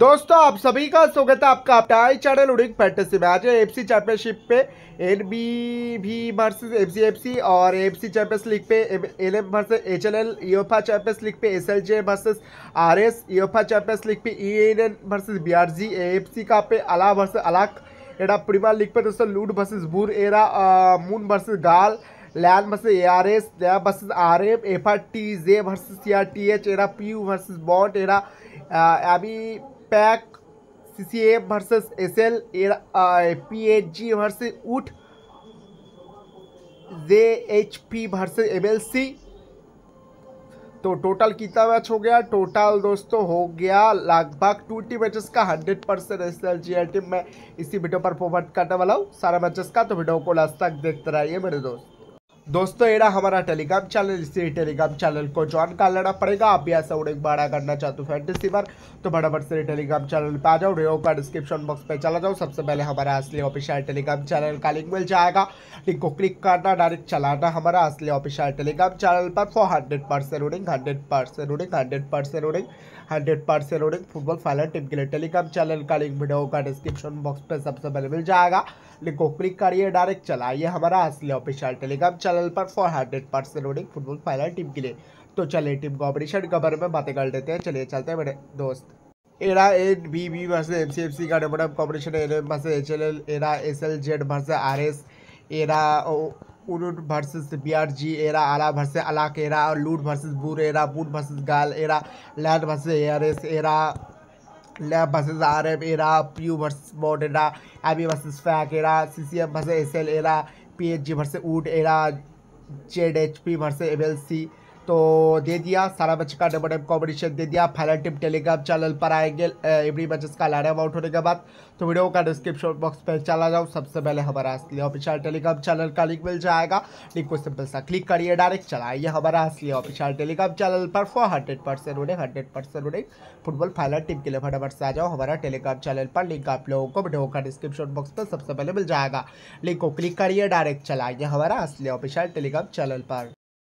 दोस्तों आप सभी का स्वागत है आपका टाई चैनल उड़िंग फैंटेसी में आज सी चैंपियनशिप पे एन बी भी versus F C F C और एफ सी चैंपियंस लीग पे L M versus H L L UEFA champions league पे S L J versus R S UEFA champions league पे E N N versus B R G F C का पे अला versus अलाक एडा premiere league पे दोस्तों लूड वर्सेज बूर एरा मून वर्सेज गाल लैन versus A R S versus R M F R T J versus C R T H एरा पी यू वर्सेज बॉन्ड एरा अभी पैक C C F versus S L P H G versus उठ J H P versus M L C तो total कितना match हो गया टोटल दोस्तों हो गया लगभग ट्वेंटी मैचेस का hundred percent S L G R team में इसी वीडियो पर फॉरवर्ड करने वाला हूँ सारा मैचेस का तो वीडियो को लास्ट तक देखते रहिए मेरे दोस्त दोस्तों ये हमारा टेलीग्राम चैनल इसी टेलीग्राम चैनल को ज्वाइन कर लेना पड़ेगा आप भी ऐसा उड़े बाड़ा करना चाहते हो फैंटेसी पर तो फटाफट से टेलीग्राम चैनल पे आ जाओ रेओ का डिस्क्रिप्शन बॉक्स पे चला जाओ सबसे पहले हमारा असली ऑफिशियल टेलीग्राम चैनल का लिंक मिल जाएगा लिंक को क्लिक करना डायरेक्ट चलाना हमारा असली ऑफिशियल टेलीग्राम चैनल पर फॉर हंड्रेड परसेंट उड़ेंग हंड्रेड परसेंट उडिंग हंड्रेड परसेंट उड़ेंग हंड्रेड परसेंट और फुटबॉल फाइनल टीम के लिए टेलीग्राम चैनल का लिंक वीडियो का डिस्क्रिप्शन बॉक्स पर सबसे पहले मिल जाएगा लिंक को क्लिक करिए डायरेक्ट चलाइए हमारा असली ऑफिशियल टेलीग्राम चैनल पर फॉर हंड्रेड परसेंट और फुटबॉल फाइनल टीम के लिए तो चलिए टीम को ऑपरेशन के बारे में बातें कर लेते हैं चलिए चलते हैं मेरे दोस्त एरा N B B BB M C F C का डेमोडम competition N M versus H L L एरा S L Z versus R S एरा उलूट वर्सेस बीआरजी एरा आला वर्सेस अलाक एरा और लूट वर्सेस बूर एरा बूट वर्सेस गाल एरा लैड वर्सेस एआरएस एरा लैब वर्सेस आरएफ एरा पीयू वर्सेस बॉड एरा एबी वर्सेस फैक एरा सीसीएम वर्सेस एसएल एरा पीएचजी वर्सेस ऊट era Z H P versus M तो दे दिया सारा बच्चे का डबल डब कॉम्पिटिशन दे दिया फाइनल टीम टेलीग्राम चैनल पर आएंगे एवरी बचेस का लाइन अमाउंट होने के बाद तो वीडियो का डिस्क्रिप्शन बॉक्स पर चला जाओ सबसे पहले हमारा असली ऑफिशियल टेलीग्राम चैनल का लिंक मिल जाएगा लिंक को सिंपल सा क्लिक करिए डायरेक्ट चलाइए हमारा असली ऑफिशियल टेलीग्राम चैनल पर फॉर हंड्रेड परसेंट उन्हें हंड्रेड परसेंट उन्हें फुटबॉल फाइनल टीम के लिए फटाफट से आ जाओ हमारा टेलीग्राम चैनल पर लिंक आप लोगों को वीडियो का डिस्क्रिप्शन बॉक्स पर सबसे पहले मिल जाएगा लिंक को क्लिक करिए डायरेक्ट चलाइए हमारा असली ऑफिशियल टेलीग्राम चैनल पर